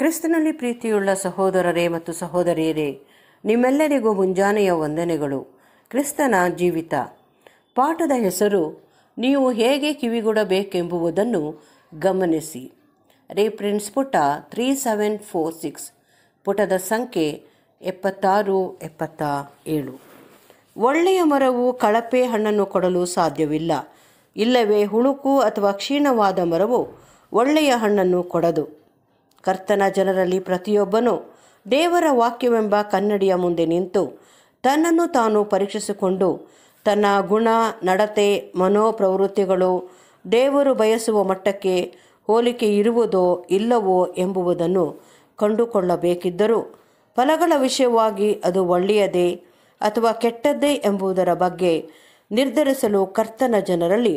ಕ್ರಿಸ್ತನಲ್ಲಿ ಪ್ರೀತಿಯುಳ್ಳ ಸಹೋದರರೇ ಮತ್ತು ಸಹೋದರಿಯರೇ ನಿಮ್ಮೆಲ್ಲರಿಗೂ ಮುಂಜಾನೆಯ ವಂದನೆಗಳು ಕ್ರಿಸ್ತನ ಜೀವಿತ ಪಾಠದ ಹೆಸರು ನೀವು ಹೇಗೆ ಕಿವಿಗೊಡಬೇಕೆಂಬುವುದನ್ನು ಗಮನಿಸಿ ರೆಫರೆನ್ಸ್ ಪುಟ ತ್ರೀ ಸೆವೆನ್ ಫೋರ್ ಸಿಕ್ಸ್ ಪುಟದ ಸಂಖ್ಯೆ ಎಪ್ಪತ್ತಾರು ಎಪ್ಪತ್ತ ಏಳು ಒಳ್ಳೆಯ ಮರವು ಕಳಪೆ ಹಣ್ಣನ್ನು ಕೊಡಲು ಸಾಧ್ಯವಿಲ್ಲ ಇಲ್ಲವೇ ಹುಳುಕು ಅಥವಾ ಕ್ಷೀಣವಾದ ಮರವು ಒಳ್ಳೆಯ ಹಣ್ಣನ್ನು ಕೊಡದು ಕರ್ತನ ಜನರಲ್ಲಿ ಪ್ರತಿಯೊಬ್ಬನು ದೇವರ ವಾಕ್ಯವೆಂಬ ಕನ್ನಡಿಯ ಮುಂದೆ ನಿಂತು ತನ್ನನ್ನು ತಾನು ಪರೀಕ್ಷಿಸಿಕೊಂಡು ತನ್ನ ಗುಣ ನಡತೆ ಮನೋಪ್ರವೃತ್ತಿಗಳು ದೇವರು ಬಯಸುವ ಮಟ್ಟಕ್ಕೆ ಹೋಲಿಕೆ ಇರುವುದೋ ಇಲ್ಲವೋ ಎಂಬುವುದನ್ನು ಕಂಡುಕೊಳ್ಳಬೇಕಿದ್ದರೂ ಫಲಗಳ ವಿಷಯವಾಗಿ ಅದು ಒಳ್ಳೆಯದೇ ಅಥವಾ ಕೆಟ್ಟದ್ದೇ ಎಂಬುದರ ಬಗ್ಗೆ ನಿರ್ಧರಿಸಲು ಕರ್ತನ ಜನರಲ್ಲಿ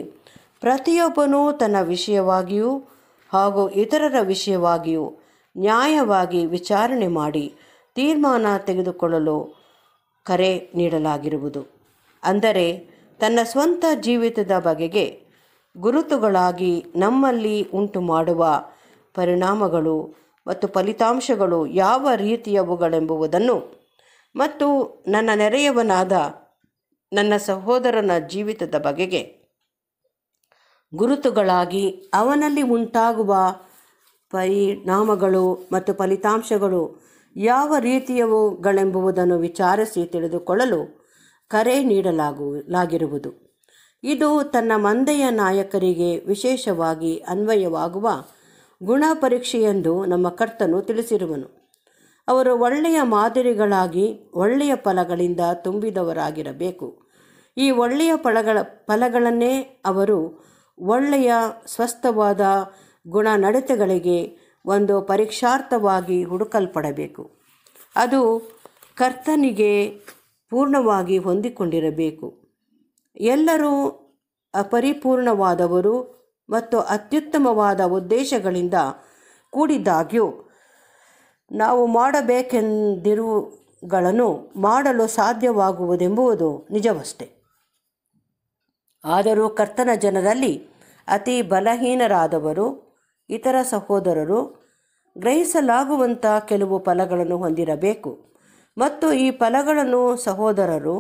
ಪ್ರತಿಯೊಬ್ಬನೂ ತನ್ನ ವಿಷಯವಾಗಿಯೂ ಹಾಗೂ ಇತರರ ವಿಷಯವಾಗಿಯೂ ನ್ಯಾಯವಾಗಿ ವಿಚಾರಣೆ ಮಾಡಿ ತೀರ್ಮಾನ ತೆಗೆದುಕೊಳ್ಳಲು ಕರೆ ನೀಡಲಾಗಿರುವುದು ಅಂದರೆ ತನ್ನ ಸ್ವಂತ ಜೀವಿತದ ಬಗೆಗೆ ಗುರುತುಗಳಾಗಿ ನಮ್ಮಲ್ಲಿ ಉಂಟು ಮಾಡುವ ಪರಿಣಾಮಗಳು ಮತ್ತು ಫಲಿತಾಂಶಗಳು ಯಾವ ರೀತಿಯವುಗಳೆಂಬುವುದನ್ನು ಮತ್ತು ನನ್ನ ನೆರೆಯವನಾದ ನನ್ನ ಸಹೋದರನ ಜೀವಿತದ ಬಗೆಗೆ ಗುರುತುಗಳಾಗಿ ಅವನಲ್ಲಿ ಉಂಟಾಗುವ ಪರಿಣಾಮಗಳು ಮತ್ತು ಫಲಿತಾಂಶಗಳು ಯಾವ ರೀತಿಯವುಗಳೆಂಬುದನ್ನು ವಿಚಾರಿಸಿ ತಿಳಿದುಕೊಳ್ಳಲು ಕರೆ ನೀಡಲಾಗು ಲಾಗಿರುವುದು ಇದು ತನ್ನ ಮಂದೆಯ ನಾಯಕರಿಗೆ ವಿಶೇಷವಾಗಿ ಅನ್ವಯವಾಗುವ ಗುಣಪರೀಕ್ಷೆಯೆಂದು ನಮ್ಮ ಕರ್ತನು ತಿಳಿಸಿರುವನು ಅವರು ಒಳ್ಳೆಯ ಮಾದರಿಗಳಾಗಿ ಒಳ್ಳೆಯ ಫಲಗಳಿಂದ ತುಂಬಿದವರಾಗಿರಬೇಕು ಈ ಒಳ್ಳೆಯ ಫಲಗಳ ಫಲಗಳನ್ನೇ ಅವರು ಒಳ್ಳೆಯ ಸ್ವಸ್ಥವಾದ ಗುಣ ನಡತೆಗಳಿಗೆ ಒಂದು ಪರೀಕ್ಷಾರ್ಥವಾಗಿ ಹುಡುಕಲ್ಪಡಬೇಕು ಅದು ಕರ್ತನಿಗೆ ಪೂರ್ಣವಾಗಿ ಹೊಂದಿಕೊಂಡಿರಬೇಕು ಎಲ್ಲರೂ ಅಪರಿಪೂರ್ಣವಾದವರು ಮತ್ತು ಅತ್ಯುತ್ತಮವಾದ ಉದ್ದೇಶಗಳಿಂದ ಕೂಡಿದ್ದಾಗ್ಯೂ ನಾವು ಮಾಡಬೇಕೆಂದಿರುವುಗಳನ್ನು ಮಾಡಲು ಸಾಧ್ಯವಾಗುವುದೆಂಬುದು ನಿಜವಷ್ಟೇ ಆದರೂ ಕರ್ತನ ಜನರಲ್ಲಿ ಅತಿ ಬಲಹೀನರಾದವರು ಇತರ ಸಹೋದರರು ಗ್ರಹಿಸಲಾಗುವಂಥ ಕೆಲವು ಫಲಗಳನ್ನು ಹೊಂದಿರಬೇಕು ಮತ್ತು ಈ ಫಲಗಳನ್ನು ಸಹೋದರರು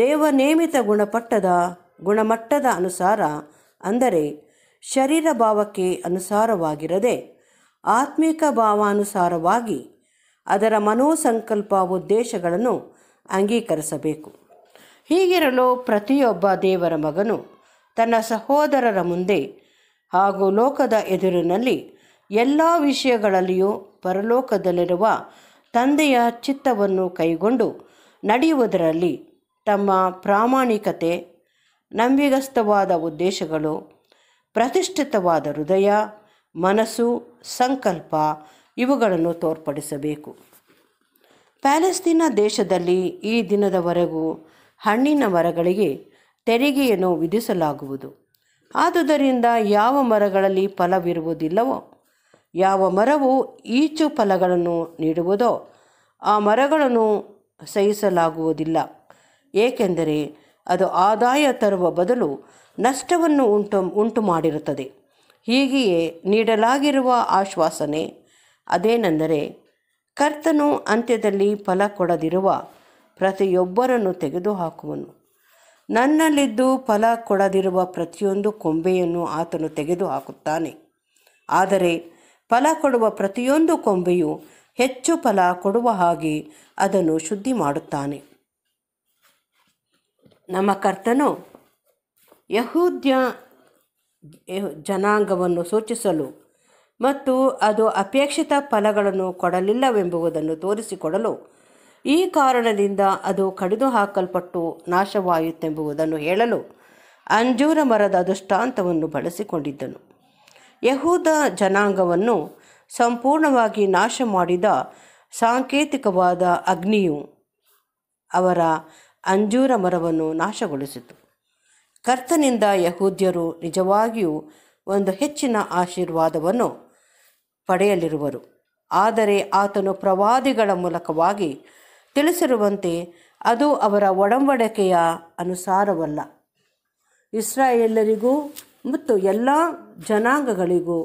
ದೇವನೇಮಿತ ಗುಣಪಟ್ಟದ ಗುಣಮಟ್ಟದ ಅನುಸಾರ ಅಂದರೆ ಶರೀರ ಭಾವಕ್ಕೆ ಅನುಸಾರವಾಗಿರದೆ ಆತ್ಮಿಕ ಭಾವಾನುಸಾರವಾಗಿ ಅದರ ಮನೋಸಂಕಲ್ಪ ಉದ್ದೇಶಗಳನ್ನು ಅಂಗೀಕರಿಸಬೇಕು ಹೀಗಿರಲು ಪ್ರತಿಯೊಬ್ಬ ದೇವರ ಮಗನು ತನ್ನ ಸಹೋದರರ ಮುಂದೆ ಹಾಗೂ ಲೋಕದ ಎದುರಿನಲ್ಲಿ ಎಲ್ಲ ವಿಷಯಗಳಲ್ಲಿಯೂ ಪರಲೋಕದಲ್ಲಿರುವ ತಂದೆಯ ಚಿತ್ತವನ್ನು ಕೈಗೊಂಡು ನಡೆಯುವುದರಲ್ಲಿ ತಮ್ಮ ಪ್ರಾಮಾಣಿಕತೆ ನಂಬಿಗಸ್ತವಾದ ಉದ್ದೇಶಗಳು ಪ್ರತಿಷ್ಠಿತವಾದ ಹೃದಯ ಮನಸ್ಸು ಸಂಕಲ್ಪ ಇವುಗಳನ್ನು ತೋರ್ಪಡಿಸಬೇಕು ಪ್ಯಾಲೆಸ್ತೀನ ದೇಶದಲ್ಲಿ ಈ ದಿನದವರೆಗೂ ಹಣ್ಣಿನ ಮರಗಳಿಗೆ ತೆರಿಗೆಯನ್ನು ವಿಧಿಸಲಾಗುವುದು ಆದುದರಿಂದ ಯಾವ ಮರಗಳಲ್ಲಿ ಫಲವಿರುವುದಿಲ್ಲವೋ ಯಾವ ಮರವು ಈಚು ಫಲಗಳನ್ನು ನೀಡುವುದೋ ಆ ಮರಗಳನ್ನು ಸಹಿಸಲಾಗುವುದಿಲ್ಲ ಏಕೆಂದರೆ ಅದು ಆದಾಯ ತರುವ ಬದಲು ನಷ್ಟವನ್ನು ಉಂಟು ಉಂಟು ಮಾಡಿರುತ್ತದೆ ಹೀಗೆಯೇ ನೀಡಲಾಗಿರುವ ಆಶ್ವಾಸನೆ ಅದೇನೆಂದರೆ ಕರ್ತನು ಅಂತ್ಯದಲ್ಲಿ ಫಲ ಕೊಡದಿರುವ ಪ್ರತಿಯೊಬ್ಬರನ್ನು ತೆಗೆದುಹಾಕುವನು ನನ್ನಲ್ಲಿದ್ದು ಫಲ ಕೊಡದಿರುವ ಪ್ರತಿಯೊಂದು ಕೊಂಬೆಯನ್ನು ಆತನು ತೆಗೆದು ಹಾಕುತ್ತಾನೆ ಆದರೆ ಫಲ ಕೊಡುವ ಪ್ರತಿಯೊಂದು ಕೊಂಬೆಯು ಹೆಚ್ಚು ಫಲ ಕೊಡುವ ಹಾಗೆ ಅದನ್ನು ಶುದ್ಧಿ ಮಾಡುತ್ತಾನೆ ನಮ್ಮ ಕರ್ತನು ಯಹೂದ್ಯ ಜನಾಂಗವನ್ನು ಸೂಚಿಸಲು ಮತ್ತು ಅದು ಅಪೇಕ್ಷಿತ ಫಲಗಳನ್ನು ಕೊಡಲಿಲ್ಲವೆಂಬುದನ್ನು ತೋರಿಸಿಕೊಡಲು ಈ ಕಾರಣದಿಂದ ಅದು ಕಡಿದು ಹಾಕಲ್ಪಟ್ಟು ನಾಶವಾಯಿತೆಂಬುದನ್ನು ಹೇಳಲು ಅಂಜೂರ ಮರದ ದೃಷ್ಟಾಂತವನ್ನು ಬಳಸಿಕೊಂಡಿದ್ದನು ಯಹೂದ ಜನಾಂಗವನ್ನು ಸಂಪೂರ್ಣವಾಗಿ ನಾಶ ಮಾಡಿದ ಸಾಂಕೇತಿಕವಾದ ಅಗ್ನಿಯು ಅವರ ಅಂಜೂರ ಮರವನ್ನು ನಾಶಗೊಳಿಸಿತು ಕರ್ತನಿಂದ ಯಹೂದ್ಯರು ನಿಜವಾಗಿಯೂ ಒಂದು ಹೆಚ್ಚಿನ ಆಶೀರ್ವಾದವನ್ನು ಪಡೆಯಲಿರುವರು ಆದರೆ ಆತನು ಪ್ರವಾದಿಗಳ ಮೂಲಕವಾಗಿ ತಿಳಿಸಿರುವಂತೆ ಅದು ಅವರ ಒಡಂಬಡಿಕೆಯ ಅನುಸಾರವಲ್ಲ ಇಸ್ರಾಯೇಲರಿಗೂ ಮತ್ತು ಎಲ್ಲ ಜನಾಂಗಗಳಿಗೂ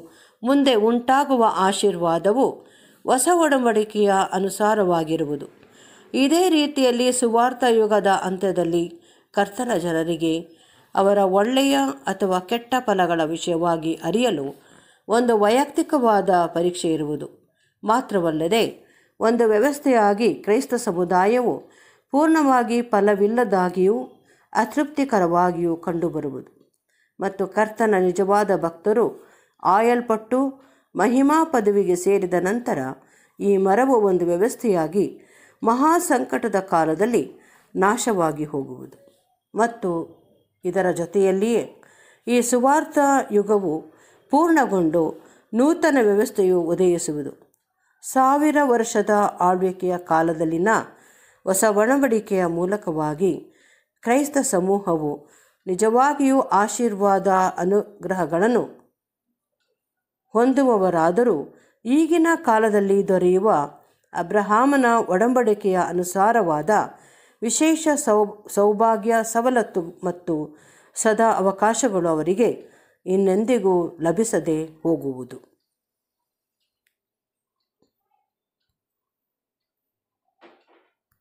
ಮುಂದೆ ಉಂಟಾಗುವ ಆಶೀರ್ವಾದವು ಹೊಸ ಒಡಂಬಡಿಕೆಯ ಅನುಸಾರವಾಗಿರುವುದು ಇದೇ ರೀತಿಯಲ್ಲಿ ಸುವಾರ್ಥ ಯುಗದ ಅಂತ್ಯದಲ್ಲಿ ಕರ್ತನ ಜನರಿಗೆ ಅವರ ಒಳ್ಳೆಯ ಅಥವಾ ಕೆಟ್ಟ ಫಲಗಳ ವಿಷಯವಾಗಿ ಅರಿಯಲು ಒಂದು ವೈಯಕ್ತಿಕವಾದ ಪರೀಕ್ಷೆ ಇರುವುದು ಮಾತ್ರವಲ್ಲದೆ ಒಂದು ವ್ಯವಸ್ಥೆಯಾಗಿ ಕ್ರೈಸ್ತ ಸಮುದಾಯವು ಪೂರ್ಣವಾಗಿ ಫಲವಿಲ್ಲದಾಗಿಯೂ ಅತೃಪ್ತಿಕರವಾಗಿಯೂ ಕಂಡುಬರುವುದು ಮತ್ತು ಕರ್ತನ ನಿಜವಾದ ಭಕ್ತರು ಆಯಲ್ಪಟ್ಟು ಮಹಿಮಾ ಪದವಿಗೆ ಸೇರಿದ ನಂತರ ಈ ಮರವು ಒಂದು ವ್ಯವಸ್ಥೆಯಾಗಿ ಮಹಾ ಸಂಕಟದ ಕಾಲದಲ್ಲಿ ನಾಶವಾಗಿ ಹೋಗುವುದು ಮತ್ತು ಇದರ ಜೊತೆಯಲ್ಲಿಯೇ ಈ ಸುವಾರ್ಥ ಯುಗವು ಪೂರ್ಣಗೊಂಡು ನೂತನ ವ್ಯವಸ್ಥೆಯು ಉದಯಿಸುವುದು ಸಾವಿರ ವರ್ಷದ ಆಳ್ವಿಕೆಯ ಕಾಲದಲ್ಲಿನ ಹೊಸ ಒಣಬಡಿಕೆಯ ಮೂಲಕವಾಗಿ ಕ್ರೈಸ್ತ ಸಮೂಹವು ನಿಜವಾಗಿಯೂ ಆಶೀರ್ವಾದ ಅನುಗ್ರಹಗಳನ್ನು ಹೊಂದುವವರಾದರೂ ಈಗಿನ ಕಾಲದಲ್ಲಿ ದೊರೆಯುವ ಅಬ್ರಹಾಮನ ಒಡಂಬಡಿಕೆಯ ಅನುಸಾರವಾದ ವಿಶೇಷ ಸೌ ಸೌಭಾಗ್ಯ ಸವಲತ್ತು ಮತ್ತು ಸದಾ ಅವಕಾಶಗಳು ಅವರಿಗೆ ಇನ್ನೆಂದಿಗೂ ಲಭಿಸದೆ ಹೋಗುವುದು